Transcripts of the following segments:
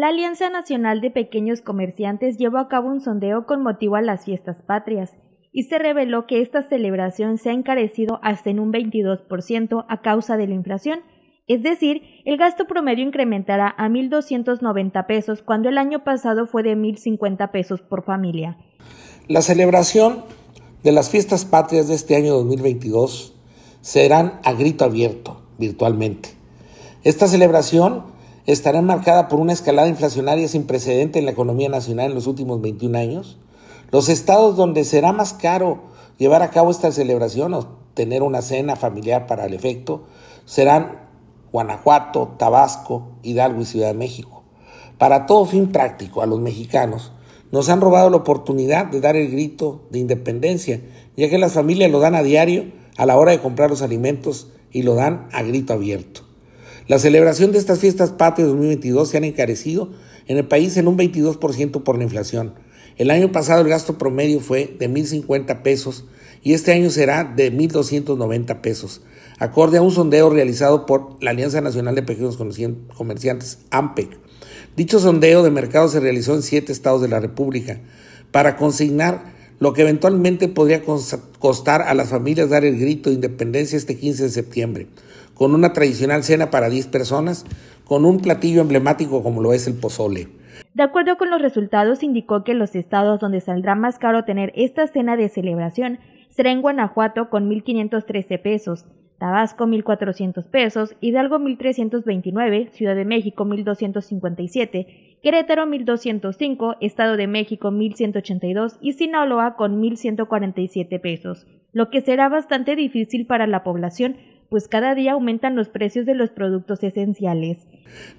La Alianza Nacional de Pequeños Comerciantes llevó a cabo un sondeo con motivo a las fiestas patrias y se reveló que esta celebración se ha encarecido hasta en un 22% a causa de la inflación, es decir, el gasto promedio incrementará a 1.290 pesos cuando el año pasado fue de 1.050 pesos por familia. La celebración de las fiestas patrias de este año 2022 serán a grito abierto, virtualmente. Esta celebración estará marcada por una escalada inflacionaria sin precedente en la economía nacional en los últimos 21 años. Los estados donde será más caro llevar a cabo esta celebración o tener una cena familiar para el efecto serán Guanajuato, Tabasco, Hidalgo y Ciudad de México. Para todo fin práctico, a los mexicanos nos han robado la oportunidad de dar el grito de independencia, ya que las familias lo dan a diario a la hora de comprar los alimentos y lo dan a grito abierto. La celebración de estas fiestas patrias 2022 se han encarecido en el país en un 22% por la inflación. El año pasado el gasto promedio fue de 1.050 pesos y este año será de 1.290 pesos, acorde a un sondeo realizado por la Alianza Nacional de Pequeños Comerciantes, AMPEC. Dicho sondeo de mercado se realizó en siete estados de la República para consignar lo que eventualmente podría costar a las familias dar el grito de independencia este 15 de septiembre, con una tradicional cena para 10 personas, con un platillo emblemático como lo es el pozole. De acuerdo con los resultados, indicó que los estados donde saldrá más caro tener esta cena de celebración será en Guanajuato con 1.513 pesos, Tabasco 1.400 pesos, Hidalgo 1.329, Ciudad de México 1.257, Querétaro 1205, Estado de México 1182 y Sinaloa con 1147 pesos, lo que será bastante difícil para la población pues cada día aumentan los precios de los productos esenciales.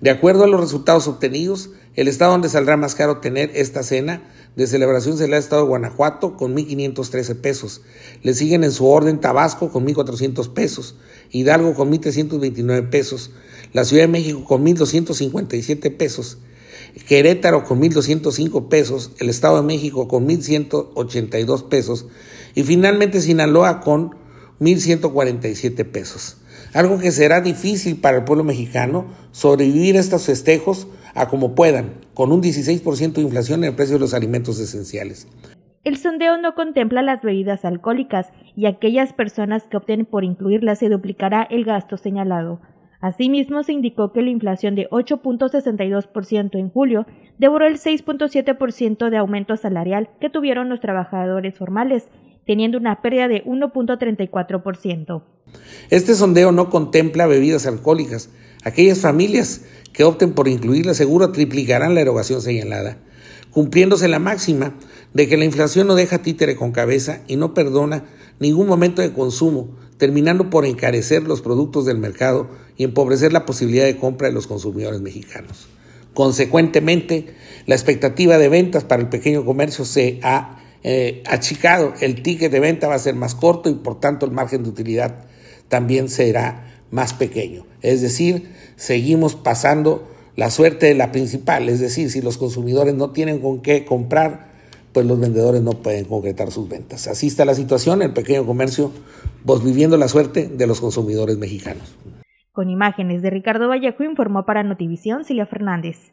De acuerdo a los resultados obtenidos, el estado donde saldrá más caro tener esta cena de celebración será el estado de Guanajuato con 1.513 pesos. Le siguen en su orden Tabasco con 1.400 pesos, Hidalgo con 1.329 pesos, la Ciudad de México con 1.257 pesos, Querétaro con 1.205 pesos, el Estado de México con 1.182 pesos y finalmente Sinaloa con 1.147 pesos. Algo que será difícil para el pueblo mexicano sobrevivir a estos festejos a como puedan, con un 16% de inflación en el precio de los alimentos esenciales. El sondeo no contempla las bebidas alcohólicas y aquellas personas que opten por incluirlas se duplicará el gasto señalado. Asimismo, se indicó que la inflación de 8.62% en julio devoró el 6.7% de aumento salarial que tuvieron los trabajadores formales, teniendo una pérdida de 1.34%. Este sondeo no contempla bebidas alcohólicas. Aquellas familias que opten por incluirla seguro triplicarán la erogación señalada, cumpliéndose la máxima de que la inflación no deja títere con cabeza y no perdona ningún momento de consumo, terminando por encarecer los productos del mercado y empobrecer la posibilidad de compra de los consumidores mexicanos. Consecuentemente, la expectativa de ventas para el pequeño comercio se ha eh, achicado, el ticket de venta va a ser más corto y por tanto el margen de utilidad también será más pequeño. Es decir, seguimos pasando la suerte de la principal, es decir, si los consumidores no tienen con qué comprar, pues los vendedores no pueden concretar sus ventas. Así está la situación en el pequeño comercio, vos pues, viviendo la suerte de los consumidores mexicanos. Con imágenes de Ricardo Vallejo informó para Notivisión Silvia Fernández.